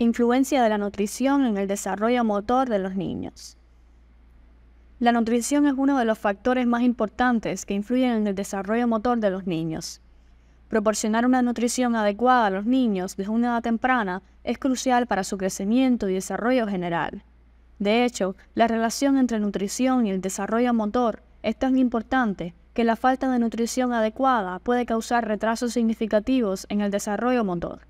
Influencia de la nutrición en el desarrollo motor de los niños. La nutrición es uno de los factores más importantes que influyen en el desarrollo motor de los niños. Proporcionar una nutrición adecuada a los niños desde una edad temprana es crucial para su crecimiento y desarrollo general. De hecho, la relación entre nutrición y el desarrollo motor es tan importante que la falta de nutrición adecuada puede causar retrasos significativos en el desarrollo motor.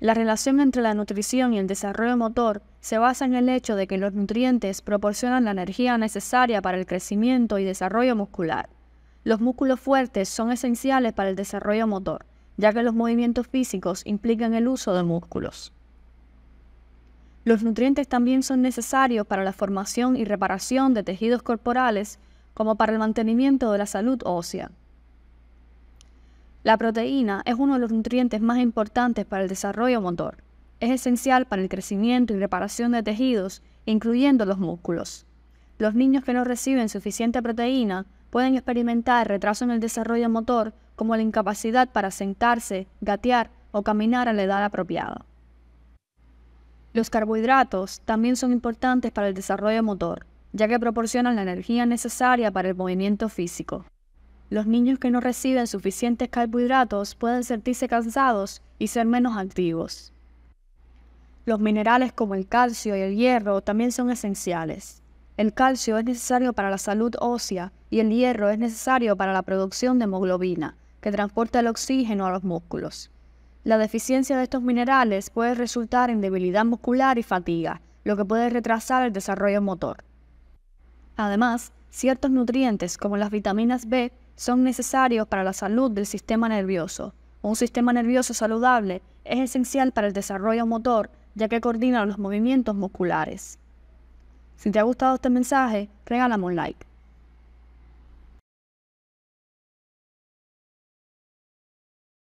La relación entre la nutrición y el desarrollo motor se basa en el hecho de que los nutrientes proporcionan la energía necesaria para el crecimiento y desarrollo muscular. Los músculos fuertes son esenciales para el desarrollo motor, ya que los movimientos físicos implican el uso de músculos. Los nutrientes también son necesarios para la formación y reparación de tejidos corporales como para el mantenimiento de la salud ósea. La proteína es uno de los nutrientes más importantes para el desarrollo motor. Es esencial para el crecimiento y reparación de tejidos, incluyendo los músculos. Los niños que no reciben suficiente proteína pueden experimentar retraso en el desarrollo motor, como la incapacidad para sentarse, gatear o caminar a la edad apropiada. Los carbohidratos también son importantes para el desarrollo motor, ya que proporcionan la energía necesaria para el movimiento físico. Los niños que no reciben suficientes carbohidratos pueden sentirse cansados y ser menos activos. Los minerales como el calcio y el hierro también son esenciales. El calcio es necesario para la salud ósea y el hierro es necesario para la producción de hemoglobina, que transporta el oxígeno a los músculos. La deficiencia de estos minerales puede resultar en debilidad muscular y fatiga, lo que puede retrasar el desarrollo motor. Además, ciertos nutrientes como las vitaminas B son necesarios para la salud del sistema nervioso. Un sistema nervioso saludable es esencial para el desarrollo motor ya que coordina los movimientos musculares. Si te ha gustado este mensaje, regálame un like.